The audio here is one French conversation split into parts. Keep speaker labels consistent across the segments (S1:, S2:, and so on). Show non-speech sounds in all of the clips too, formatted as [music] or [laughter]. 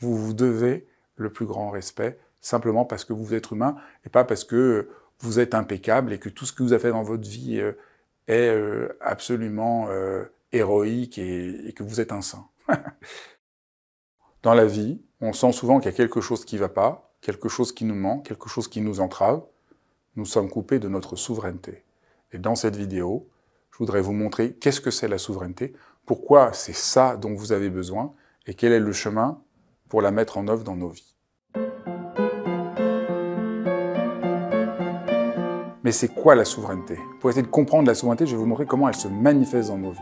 S1: vous vous devez le plus grand respect, simplement parce que vous êtes humain et pas parce que euh, vous êtes impeccable et que tout ce que vous avez fait dans votre vie euh, est euh, absolument héroïque et que vous êtes un saint. [laughs] dans la vie, on sent souvent qu'il y a quelque chose qui ne va pas, quelque chose qui nous manque, quelque chose qui nous entrave. Nous sommes coupés de notre souveraineté. Et dans cette vidéo, je voudrais vous montrer qu'est-ce que c'est la souveraineté, pourquoi c'est ça dont vous avez besoin et quel est le chemin pour la mettre en œuvre dans nos vies. Mais c'est quoi la souveraineté Pour essayer de comprendre la souveraineté, je vais vous montrer comment elle se manifeste dans nos vies.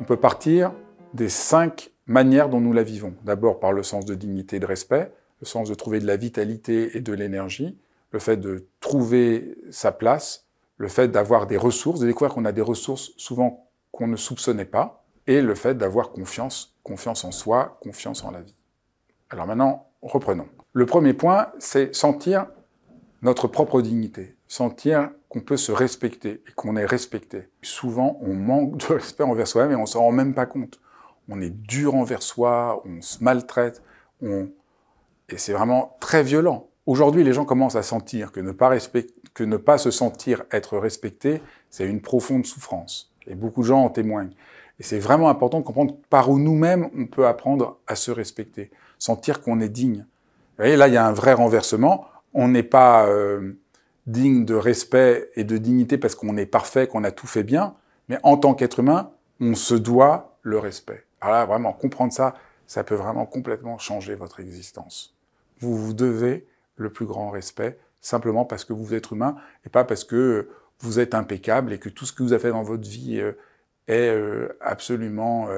S1: On peut partir des cinq manières dont nous la vivons. D'abord par le sens de dignité et de respect, le sens de trouver de la vitalité et de l'énergie, le fait de trouver sa place, le fait d'avoir des ressources, de découvrir qu'on a des ressources souvent qu'on ne soupçonnait pas, et le fait d'avoir confiance, confiance en soi, confiance en la vie. Alors maintenant, reprenons. Le premier point, c'est sentir notre propre dignité, sentir qu'on peut se respecter et qu'on est respecté. Souvent, on manque de respect envers soi-même et on s'en rend même pas compte. On est dur envers soi, on se maltraite, et c'est vraiment très violent. Aujourd'hui, les gens commencent à sentir que que ne pas se sentir être respecté, c'est une profonde souffrance. Et beaucoup de gens en témoignent. Et c'est vraiment important de comprendre par où nous-mêmes on peut apprendre à se respecter sentir qu'on est digne. Vous voyez, là, il y a un vrai renversement. On n'est pas euh, digne de respect et de dignité parce qu'on est parfait, qu'on a tout fait bien, mais en tant qu'être humain, on se doit le respect. Alors ah vraiment, comprendre ça, ça peut vraiment complètement changer votre existence. Vous vous devez le plus grand respect simplement parce que vous êtes humain et pas parce que vous êtes impeccable et que tout ce que vous avez fait dans votre vie euh, est euh, absolument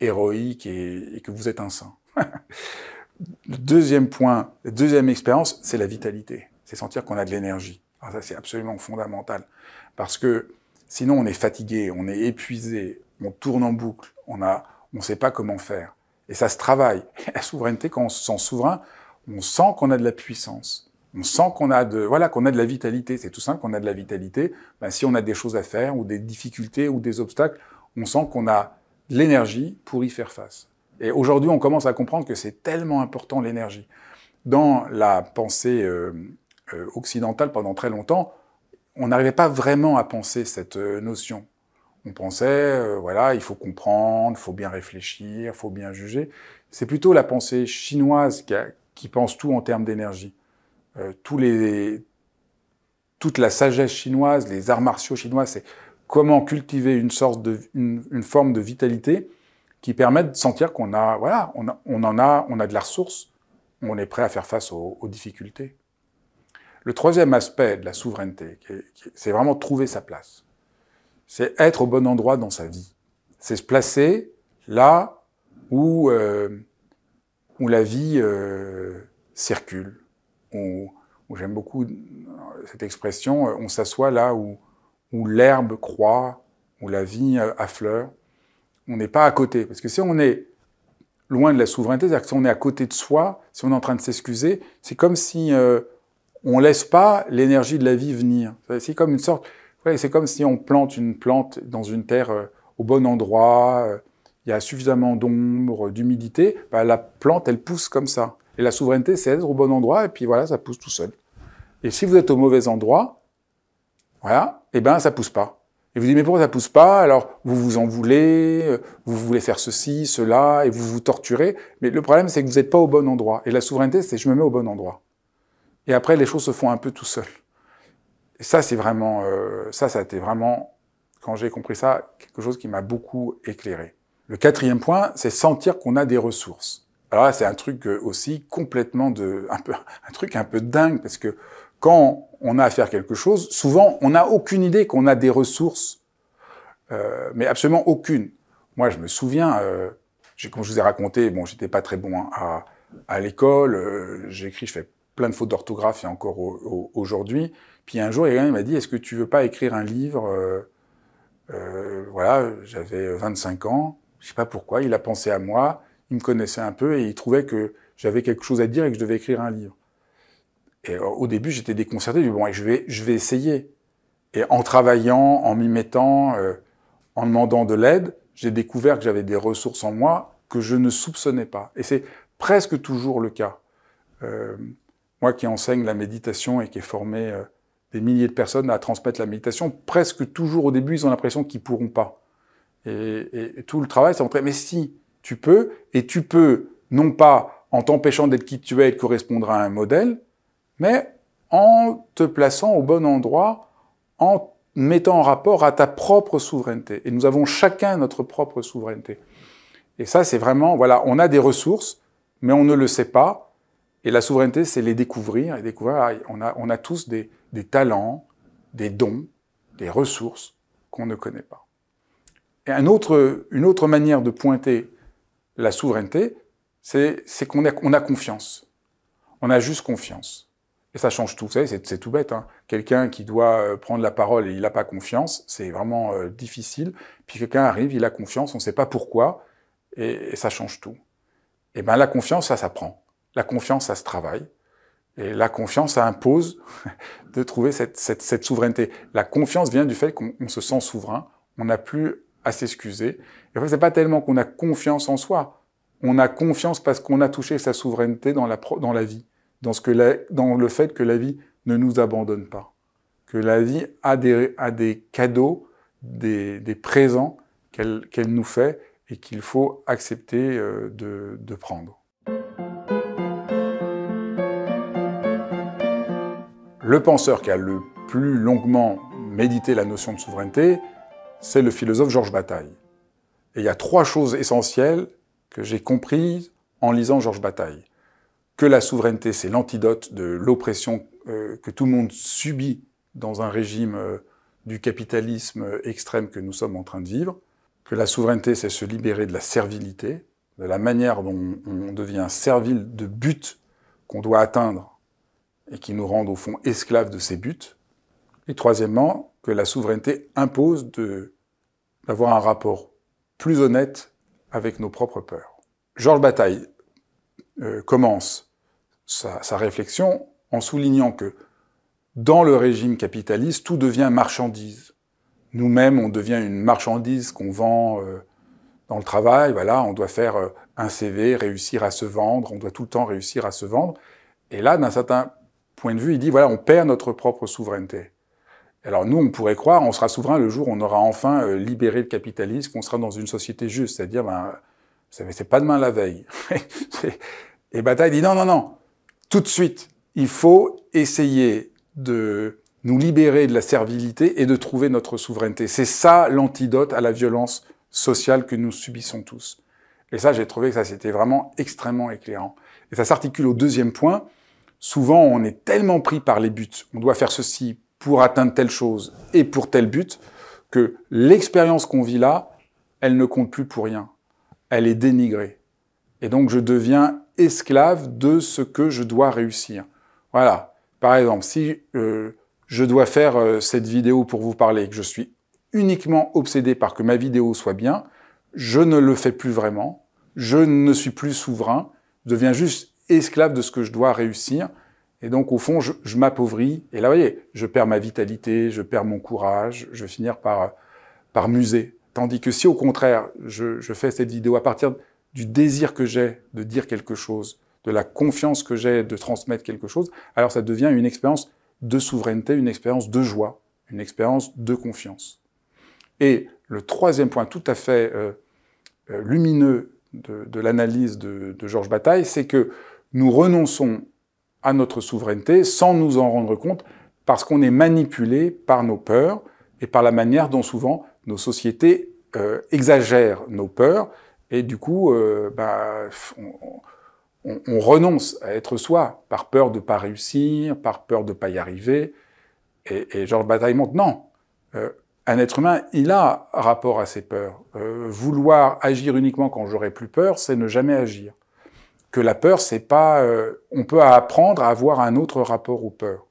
S1: héroïque et que vous êtes un saint le deuxième point, la deuxième expérience, c'est la vitalité. C'est sentir qu'on a de l'énergie. Ah, ça, c'est absolument fondamental. Parce que sinon, on est fatigué, on est épuisé, on tourne en boucle, on ne on sait pas comment faire. Et ça se travaille. [laughs] la souveraineté, quand on se sent souverain, on sent qu'on a de la puissance. On sent qu'on a de, qu'on a de la vitalité. C'est tout simple qu'on a de la vitalité. Ben, si on a des choses à faire ou des difficultés ou des obstacles, on sent qu'on a l'énergie pour y faire face. Et aujourd'hui, on commence à comprendre que c'est tellement important l'énergie. Dans la pensée euh, euh, occidentale, pendant très longtemps, on n'arrivait pas vraiment à penser cette euh, notion. On pensait, voilà, il faut comprendre, il faut bien réfléchir, il faut bien juger. C'est plutôt la pensée chinoise qui, pense tout en termes d'énergie. toute la sagesse chinoise, les arts martiaux chinois, c'est comment cultiver une, sorte une forme de vitalité qui permettent de sentir qu'on a, voilà, on, on, en a, on a de la ressource, on est prêt à faire face aux, difficultés. Le troisième aspect de la souveraineté, c'est vraiment trouver sa place. C'est être au bon endroit dans sa vie. C'est se placer là où, euh, où la vie euh, circule. Où, où j'aime beaucoup cette expression, euh, on s'assoit là où, où l'herbe croît, où la vie affleure on n'est pas à côté. Parce que si on est loin de la souveraineté, c'est-à-dire si on est à côté de soi, si on est en train de s'excuser, c'est comme si on euh, on laisse pas l'énergie de la vie venir. C'est comme une sorte, c'est comme si on plante une plante dans une terre euh, au bon endroit, euh, il y a suffisamment d'ombre, d'humidité, bah, la plante elle pousse comme ça. Et la souveraineté, c'est être au bon endroit et puis voilà, ça pousse tout seul. Et si vous êtes au mauvais endroit, voilà, et eh ben ça pousse pas. Et vous dites, mais pourquoi ça pousse pas Alors, vous vous en voulez, euh, vous voulez faire ceci, cela, et vous vous torturez. Mais le problème, c'est que vous n'êtes pas au bon endroit. Et la souveraineté, c'est je me mets au bon endroit. Et après, les choses se font un peu tout seul. Et ça, c'est vraiment, euh, ça, ça a été vraiment, quand j'ai compris ça, quelque chose qui m'a beaucoup éclairé. Le quatrième point, c'est sentir qu'on a des ressources. Alors là, c'est un truc euh, aussi complètement de, un peu, [laughs] un truc un peu dingue parce que quand on a à faire quelque chose, souvent, on n'a aucune idée qu'on a des ressources, euh, mais absolument aucune. Moi, je me souviens, euh, comme je vous ai raconté, bon, j'étais pas très bon hein, à, l'école, euh, j'écris, je fais plein de fautes d'orthographe et encore aujourd'hui. Puis un jour, il m'a dit, est-ce que tu veux pas écrire un livre euh, Voilà, j'avais 25 ans, je sais pas pourquoi, il a pensé à moi, il me connaissait un peu et il trouvait que j'avais quelque chose à dire et que je devais écrire un livre. Et euh, au début, j'étais déconcerté. Je bon, je vais, je vais essayer. Et en travaillant, en m'y mettant, euh, en demandant de l'aide, j'ai découvert que j'avais des ressources en moi que je ne soupçonnais pas. Et c'est presque toujours le cas. Euh, moi qui enseigne la méditation et qui ai formé des milliers de personnes à transmettre la méditation, presque toujours au début, ils ont l'impression qu'ils pourront pas. Et, tout le travail, c'est montrer, mais si, tu peux, et tu peux, non pas en t'empêchant d'être qui tu es et de correspondre à un modèle, mais en te plaçant au bon endroit, en mettant en rapport à ta propre souveraineté. Et nous avons chacun notre propre souveraineté. Et ça, c'est vraiment, voilà, on a des ressources, mais on ne le sait pas. Et la souveraineté, c'est les découvrir. Et découvrir, ah, on a, on a tous des, talents, des dons, des ressources qu'on ne connaît pas. Et une autre manière de pointer la souveraineté, c'est qu'on a confiance. On a juste confiance. Et ça change tout. Vous savez, c'est tout bête. Hein. Quelqu'un qui doit euh, prendre la parole et il n'a pas confiance, c'est vraiment euh, difficile. Puis quelqu'un arrive, il a confiance, on ne sait pas pourquoi, et, ça change tout. Et eh bien la confiance, ça s'apprend. La confiance, ça se travaille. Et la confiance, ça impose [laughs] de trouver cette, souveraineté. La confiance vient du fait qu'on se sent souverain, on n'a plus à s'excuser. Et en fait, c'est pas tellement qu'on a confiance en soi, on a confiance parce qu'on a touché sa souveraineté dans la, dans la vie dans, que le fait que la vie ne nous abandonne pas, que la vie a des, des cadeaux, des, présents qu'elle nous fait et qu'il faut accepter euh, de, de prendre. Le penseur qui a le plus longuement médité la notion de souveraineté, c'est le philosophe Georges Bataille. Et il y a trois choses essentielles que j'ai comprises en lisant Georges Bataille que la souveraineté, c'est l'antidote de l'oppression euh, que tout le monde subit dans un régime euh, du capitalisme euh, extrême que nous sommes en train de vivre, que la souveraineté, c'est se libérer de la servilité, de la manière dont on devient servile de buts qu'on doit atteindre et qui nous rendent au fond esclaves de ces buts. Et troisièmement, que la souveraineté impose d'avoir un rapport plus honnête avec nos propres peurs. Georges Bataille, euh, commence sa, réflexion en soulignant que dans le régime capitaliste, tout devient marchandise. Nous-mêmes, on devient une marchandise qu'on vend euh, dans le travail. Voilà, on doit faire euh, un CV, réussir à se vendre, on doit tout le temps réussir à se vendre. Et là, d'un certain point de vue, il dit, voilà, on perd notre propre souveraineté. Alors nous, on pourrait croire, on sera souverain le jour où on aura enfin libéré le capitalisme, qu'on sera dans une société juste, c'est-à-dire ben, mais c'est pas demain la veille. [laughs] et Bataille dit non, non, non, tout de suite, il faut essayer de nous libérer de la servilité et de trouver notre souveraineté. C'est ça l'antidote à la violence sociale que nous subissons tous. Et ça, j'ai trouvé que ça, c'était vraiment extrêmement éclairant. Et ça s'articule au deuxième point. Souvent, on est tellement pris par les buts, on doit faire ceci pour atteindre telle chose et pour tel but, que l'expérience qu'on vit là, elle ne compte plus pour rien elle est dénigrée. Et donc je deviens esclave de ce que je dois réussir. Voilà. Par exemple, si euh, je dois faire euh, cette vidéo pour vous parler, que je suis uniquement obsédé par que ma vidéo soit bien, je ne le fais plus vraiment, je ne suis plus souverain, je deviens juste esclave de ce que je dois réussir. Et donc, au fond, je, m'appauvris. Et là, vous voyez, je perds ma vitalité, je perds mon courage, je vais finir par muser. Tandis que si au contraire, je, fais cette vidéo à partir du désir que j'ai de dire quelque chose, de la confiance que j'ai de transmettre quelque chose, alors ça devient une expérience de souveraineté, une expérience de joie, une expérience de confiance. Et le troisième point tout à fait euh, euh, lumineux de, l'analyse de, de Georges Bataille, c'est que nous renonçons à notre souveraineté sans nous en rendre compte parce qu'on est manipulé par nos peurs et par la manière dont souvent nos sociétés euh, exagèrent nos peurs et du coup, euh, bah, on, renonce à être soi par peur de pas réussir, par peur de pas y arriver. Et, et Georges Bataille montre non. Euh, un être humain, il a rapport à ses peurs. vouloir agir uniquement quand j'aurai plus peur, c'est ne jamais agir. Que la peur, c'est pas. on peut apprendre à avoir un autre rapport aux peurs.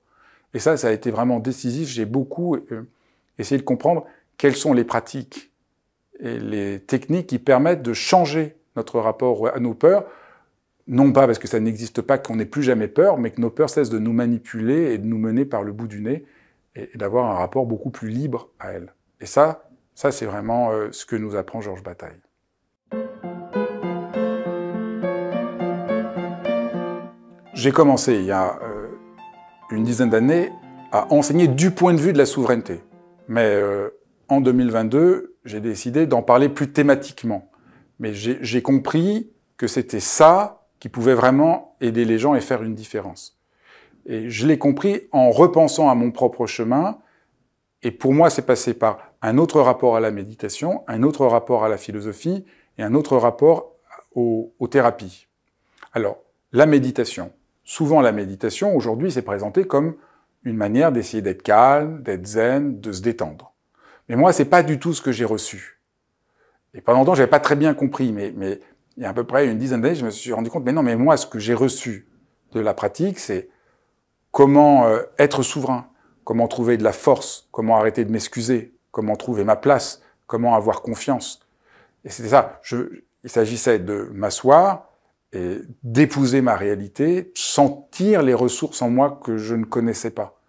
S1: Et ça, ça a été vraiment décisif. J'ai beaucoup essayé de comprendre quelles sont les pratiques et les techniques qui permettent de changer notre rapport à nos peurs, non pas parce que ça n'existe pas, qu'on n'ait plus jamais peur, mais que nos peurs cessent de nous manipuler et de nous mener par le bout du nez et d'avoir un rapport beaucoup plus libre à elles. Et ça, ça c'est vraiment euh, ce que nous apprend Georges Bataille. J'ai commencé il y a euh, une dizaine d'années à enseigner du point de vue de la souveraineté. Mais euh, en 2022, j'ai décidé d'en parler plus thématiquement. Mais j'ai compris que c'était ça qui pouvait vraiment aider les gens et faire une différence. Et je l'ai compris en repensant à mon propre chemin. Et pour moi, c'est passé par un autre rapport à la méditation, un autre rapport à la philosophie et un autre rapport aux, thérapies. Alors, la méditation. Souvent, la méditation, aujourd'hui, s'est présenté comme une manière d'essayer d'être calme, d'être zen, de se détendre. Mais moi, c'est pas du tout ce que j'ai reçu. Et pendant longtemps, j'avais pas très bien compris, mais, mais il y a à peu près une dizaine d'années, je me suis rendu compte, mais non, mais moi, ce que j'ai reçu de la pratique, c'est comment euh, être souverain, comment trouver de la force, comment arrêter de m'excuser, comment trouver ma place, comment avoir confiance. Et c'était ça. il s'agissait de m'asseoir et d'épouser ma réalité, sentir les ressources en moi que je ne connaissais pas.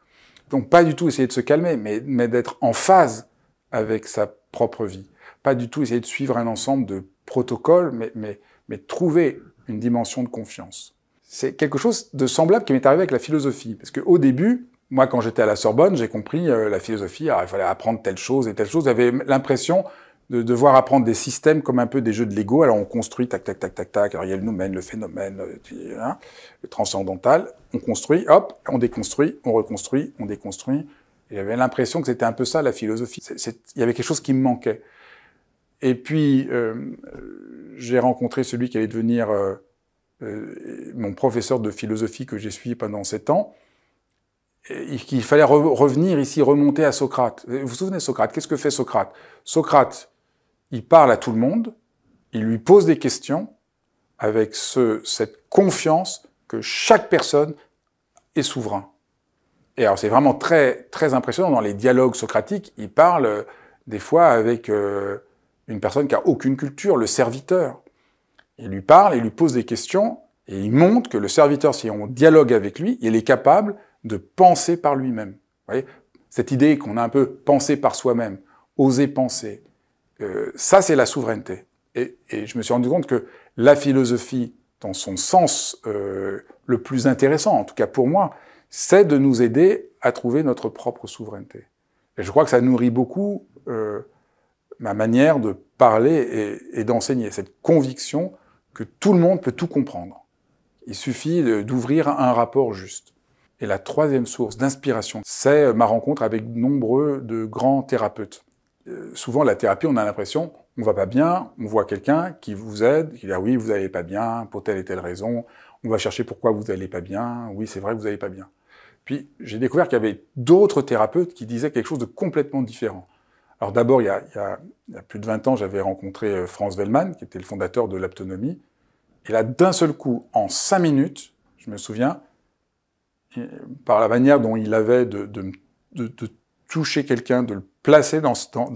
S1: Donc pas du tout essayer de se calmer, mais, mais d'être en phase avec sa propre vie. Pas du tout essayer de suivre un ensemble de protocoles, mais, mais, trouver une dimension de confiance. C'est quelque chose de semblable qui m'est arrivé avec la philosophie. Parce qu'au début, moi, quand j'étais à la Sorbonne, j'ai compris euh, la philosophie, ah, il fallait apprendre telle chose et telle chose. J'avais l'impression de devoir apprendre des systèmes comme un peu des jeux de Lego. Alors on construit, tac, tac, tac, tac, tac, Alors, il nous mène, le phénomène, euh, hein, le, transcendantal, on construit, hop, on déconstruit, on reconstruit, on déconstruit, j'avais l'impression que c'était un peu ça la philosophie. Il y avait quelque chose qui me manquait. Et puis, euh, j'ai rencontré celui qui allait devenir euh, euh, mon professeur de philosophie que j'ai suivi pendant sept ans. il fallait revenir ici, remonter à Socrate. Vous vous souvenez Socrate Qu'est-ce que fait Socrate Socrate, il parle à tout le monde, il lui pose des questions avec cette confiance que chaque personne est souverain. Et alors c'est vraiment très, très impressionnant, dans les dialogues socratiques, il parle euh, des fois avec euh, une personne qui a aucune culture, le serviteur. Il lui parle, il lui pose des questions, et il montre que le serviteur, si on dialogue avec lui, il est capable de penser par lui-même. Cette idée qu'on a un peu pensé par soi-même, oser penser, euh, ça c'est la souveraineté. Et, je me suis rendu compte que la philosophie, dans son sens le plus intéressant, en tout cas pour moi, c'est de nous aider à trouver notre propre souveraineté. Et je crois que ça nourrit beaucoup euh, ma manière de parler et, d'enseigner, cette conviction que tout le monde peut tout comprendre. Il suffit d'ouvrir un rapport juste. Et la troisième source d'inspiration, c'est euh, ma rencontre avec nombreux de grands thérapeutes. Euh, souvent, la thérapie, on a l'impression, on va pas bien, on voit quelqu'un qui vous aide, qui dit ah oui, vous n'allez pas bien pour telle et telle raison, on va chercher pourquoi vous n'allez pas bien, oui, c'est vrai, vous n'allez pas bien. Puis j'ai découvert qu'il y avait d'autres thérapeutes qui disaient quelque chose de complètement différent. Alors d'abord, il, y a plus de 20 ans, j'avais rencontré euh, Franz Wellman, qui était le fondateur de l'aptonomie. Et là, d'un seul coup, en cinq minutes, je me souviens, par la manière dont il avait de, toucher quelqu'un, de le placer dans,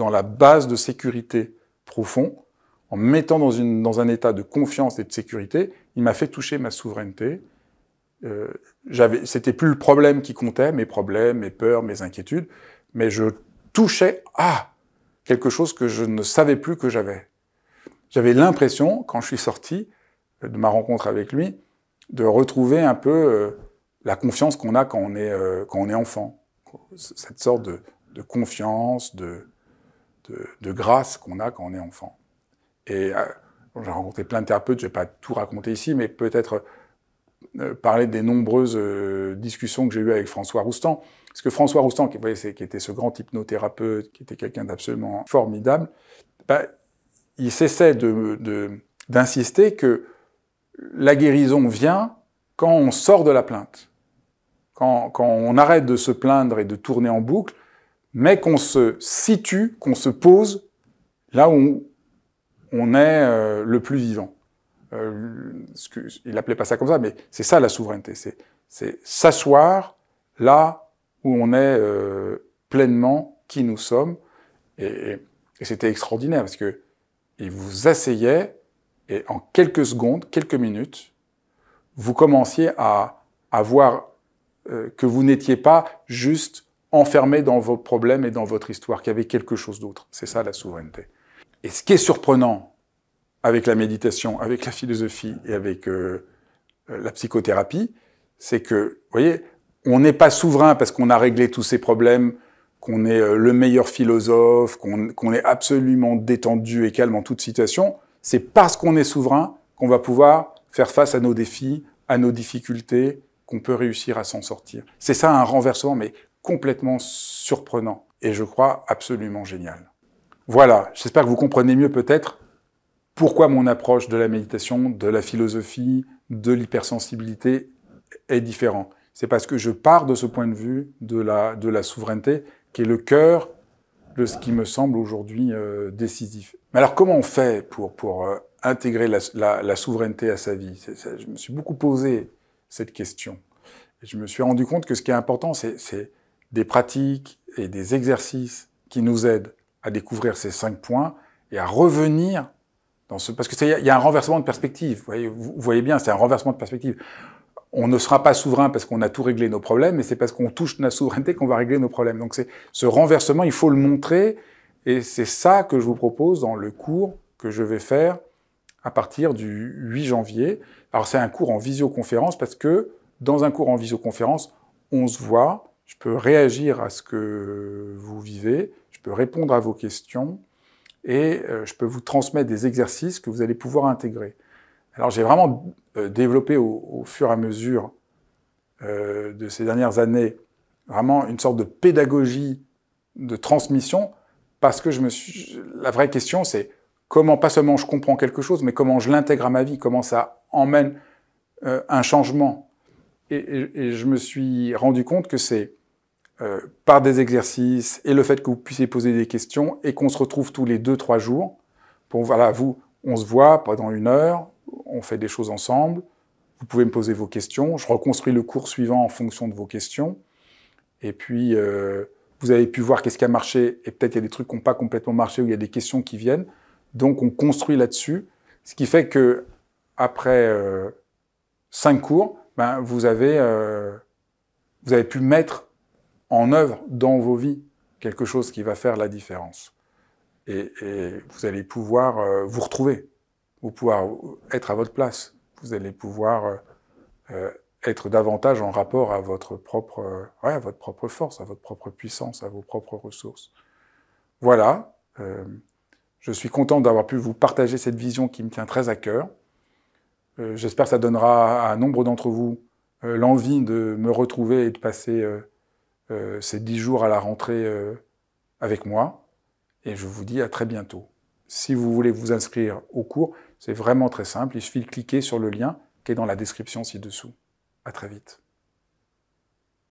S1: la base de sécurité profond, en mettant dans un état de confiance et de sécurité, il m'a fait toucher ma souveraineté, euh, c'était plus le problème qui comptait, mes problèmes, mes peurs, mes inquiétudes, mais je touchais à quelque chose que je ne savais plus que j'avais. J'avais l'impression, quand je suis sorti euh, de ma rencontre avec lui, de retrouver un peu euh, la confiance qu'on a quand on est, quand on est enfant. Cette sorte de, confiance, de, grâce qu'on a quand on est enfant. Et j'ai rencontré plein de thérapeutes, je ne vais pas tout raconter ici, mais peut-être euh, parler des nombreuses euh, discussions que j'ai eues avec François Roustan. Parce que François Roustan, qui, qui était ce grand hypnothérapeute, qui était quelqu'un d'absolument formidable, bah, il cessait d'insister de, que la guérison vient quand on sort de la plainte, quand, quand on arrête de se plaindre et de tourner en boucle, mais qu'on se situe, qu'on se pose là où on est euh, le plus vivant. Euh, ce il n'appelait pas ça comme ça, mais c'est ça la souveraineté, c'est s'asseoir là où on est euh, pleinement qui nous sommes. Et, c'était extraordinaire parce que il vous asseyait et en quelques secondes, quelques minutes, vous commenciez à, voir euh, que vous n'étiez pas juste enfermé dans vos problèmes et dans votre histoire, qu'il y avait quelque chose d'autre. C'est ça la souveraineté. Et ce qui est surprenant, avec la méditation, avec la philosophie et avec euh, euh, la psychothérapie, c'est que, vous voyez, on n'est pas souverain parce qu'on a réglé tous ces problèmes, qu'on est euh, le meilleur philosophe, qu'on est absolument détendu et calme en toute situation. C'est parce qu'on est souverain qu'on va pouvoir faire face à nos défis, à nos difficultés, qu'on peut réussir à s'en sortir. C'est ça un renversement, mais complètement surprenant et je crois absolument génial. Voilà, j'espère que vous comprenez mieux peut-être pourquoi mon approche de la méditation, de la philosophie, de l'hypersensibilité est différente. C'est parce que je pars de ce point de vue de la, de la souveraineté qui est le cœur de ce qui me semble aujourd'hui euh, décisif. Mais alors comment on fait pour, pour euh, intégrer la, la, souveraineté à sa vie Je me suis beaucoup posé cette question. Et je me suis rendu compte que ce qui est important, c'est des pratiques et des exercices qui nous aident à découvrir ces cinq points et à revenir parce que il y a un renversement de perspective. Vous voyez, vous voyez bien, c'est un renversement de perspective. On ne sera pas souverain parce qu'on a tout réglé nos problèmes, mais c'est parce qu'on touche notre souveraineté qu'on va régler nos problèmes. Donc c'est ce renversement, il faut le montrer, et c'est ça que je vous propose dans le cours que je vais faire à partir du 8 janvier. Alors c'est un cours en visioconférence parce que dans un cours en visioconférence, on se voit, je peux réagir à ce que vous vivez, je peux répondre à vos questions, et euh, je peux vous transmettre des exercices que vous allez pouvoir intégrer. Alors j'ai vraiment euh, développé au, fur et à mesure euh, de ces dernières années vraiment une sorte de pédagogie de transmission parce que je me la vraie question c'est comment pas seulement je comprends quelque chose mais comment je l'intègre à ma vie, comment ça emmène un changement. et, je me suis rendu compte que c'est euh, par des exercices et le fait que vous puissiez poser des questions et qu'on se retrouve tous les 2-3 jours pour, voilà, vous, on se voit pendant une heure, on fait des choses ensemble, vous pouvez me poser vos questions, je reconstruis le cours suivant en fonction de vos questions, et puis euh, vous avez pu voir qu'est-ce qui a marché, et peut-être il y a des trucs qui n'ont pas complètement marché, ou il y a des questions qui viennent, donc on construit là-dessus, ce qui fait que après euh, cinq cours, ben, vous, avez, euh, vous avez pu mettre en œuvre dans vos vies quelque chose qui va faire la différence. Et, vous allez pouvoir euh, vous retrouver, vous pouvoir euh, être à votre place, vous allez pouvoir euh, être davantage en rapport à votre propre, à votre propre force, à votre propre puissance, à vos propres ressources. Voilà. je suis content d'avoir pu vous partager cette vision qui me tient très à cœur. J'espère que ça donnera à un nombre d'entre vous l'envie de me retrouver et de passer euh, c'est 10 dix jours à la rentrée euh, avec moi. Et je vous dis à très bientôt. Si vous voulez vous inscrire au cours, c'est vraiment très simple. Il suffit de cliquer sur le lien qui est dans la description ci-dessous. À très vite.